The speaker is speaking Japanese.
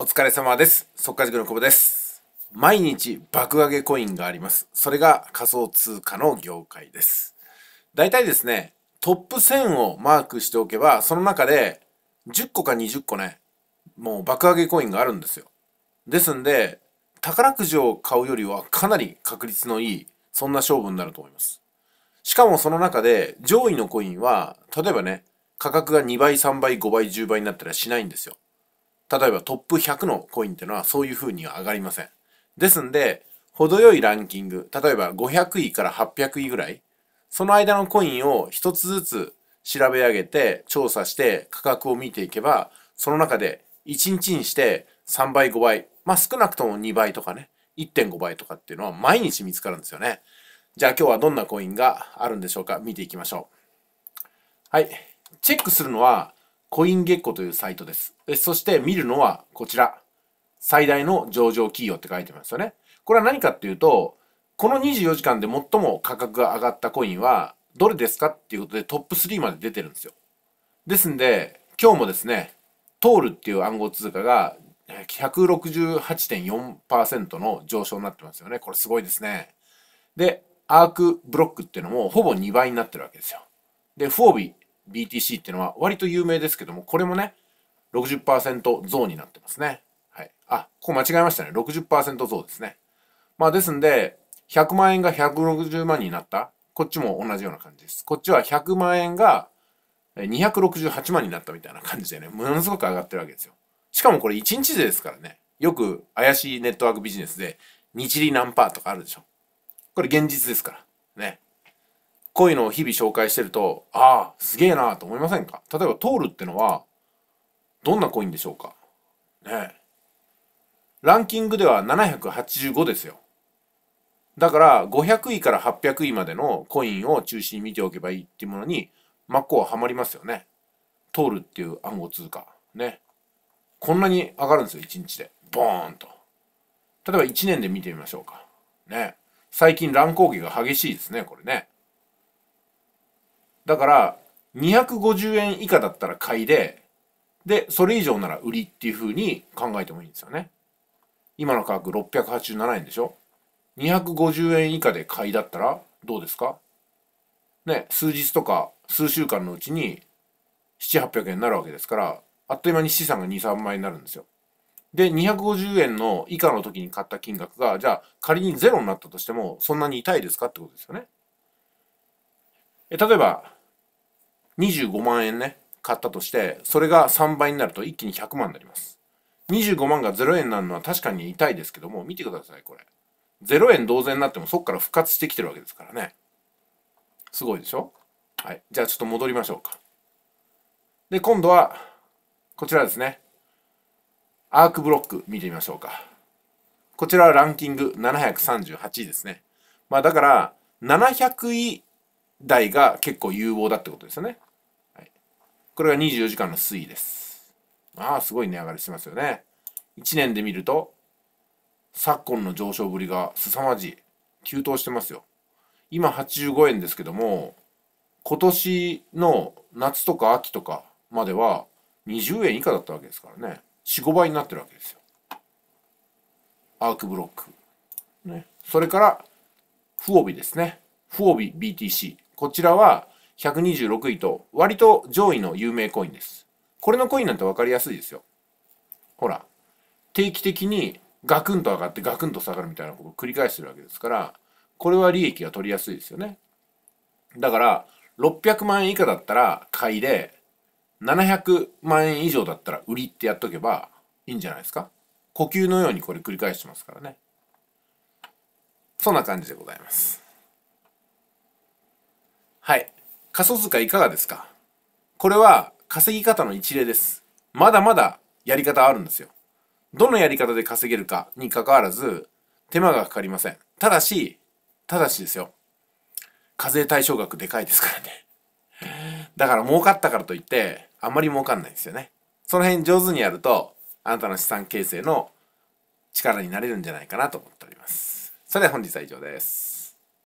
お疲れ様です。速稼塾の久保です。毎日爆上げコインがあります。それが仮想通貨の業界です。大体ですね、トップ1000をマークしておけば、その中で10個か20個ね、もう爆上げコインがあるんですよ。ですんで、宝くじを買うよりはかなり確率のいい、そんな勝負になると思います。しかもその中で上位のコインは、例えばね、価格が2倍、3倍、5倍、10倍になったらしないんですよ。例えばトップ100のコインっていうのはそういう風には上がりません。ですんで、程よいランキング、例えば500位から800位ぐらい、その間のコインを一つずつ調べ上げて、調査して価格を見ていけば、その中で1日にして3倍、5倍、まあ少なくとも2倍とかね、1.5倍とかっていうのは毎日見つかるんですよね。じゃあ今日はどんなコインがあるんでしょうか見ていきましょう。はい。チェックするのはコインゲッコというサイトです。そして見るのはこちら。最大の上場企業って書いてますよね。これは何かっていうと、この24時間で最も価格が上がったコインはどれですかっていうことでトップ3まで出てるんですよ。ですんで、今日もですね、トールっていう暗号通貨が168.4%の上昇になってますよね。これすごいですね。で、アークブロックっていうのもほぼ2倍になってるわけですよ。で、フォービー、BTC っていうのは割と有名ですけども、これもね、60%増になってますね。はい。あ、ここ間違えましたね。60%増ですね。まあですんで、100万円が160万になった。こっちも同じような感じです。こっちは100万円が268万になったみたいな感じでね、ものすごく上がってるわけですよ。しかもこれ1日でですからね、よく怪しいネットワークビジネスで、日利何パーとかあるでしょ。これ現実ですから。ね。こういうのを日々紹介してると、ああ、すげえなと思いませんか例えば、トールってのは、どんなコインでしょうかねランキングでは785ですよ。だから、500位から800位までのコインを中心に見ておけばいいっていうものに、真っ向ははまりますよね。トールっていう暗号通貨。ね。こんなに上がるんですよ、1日で。ボーンと。例えば1年で見てみましょうか。ね。最近乱高下が激しいですね、これね。だから250円以下だったら買いででそれ以上なら売りっていうふうに考えてもいいんですよね今の価格687円でしょ250円以下で買いだったらどうですかね数日とか数週間のうちに7 8 0 0円になるわけですからあっという間に資産が23万円になるんですよで250円の以下の時に買った金額がじゃあ仮にゼロになったとしてもそんなに痛いですかってことですよねえ例えば25万円ね、買ったとして、それが3倍になると一気に100万になります。25万が0円になるのは確かに痛いですけども、見てください、これ。0円同然になってもそこから復活してきてるわけですからね。すごいでしょはい。じゃあちょっと戻りましょうか。で、今度は、こちらですね。アークブロック見てみましょうか。こちらはランキング738位ですね。まあだから、700位台が結構有望だってことですよね。これが24時間の推移です。ああ、すごい値上がりしてますよね。1年で見ると、昨今の上昇ぶりが凄まじい。急騰してますよ。今85円ですけども、今年の夏とか秋とかまでは20円以下だったわけですからね。4、5倍になってるわけですよ。アークブロック。ね。それから、不帯ですね。不帯 BTC。こちらは126位と割と上位の有名コインです。これのコインなんて分かりやすいですよ。ほら、定期的にガクンと上がってガクンと下がるみたいなことを繰り返してるわけですから、これは利益が取りやすいですよね。だから、600万円以下だったら買いで、700万円以上だったら売りってやっとけばいいんじゃないですか。呼吸のようにこれ繰り返してますからね。そんな感じでございます。はい。仮想通貨いかがですかこれは稼ぎ方の一例です。まだまだやり方あるんですよ。どのやり方で稼げるかにかかわらず、手間がかかりません。ただし、ただしですよ。課税対象額でかいですからね。だから儲かったからといって、あんまり儲かんないんですよね。その辺上手にやると、あなたの資産形成の力になれるんじゃないかなと思っております。それでは本日は以上です。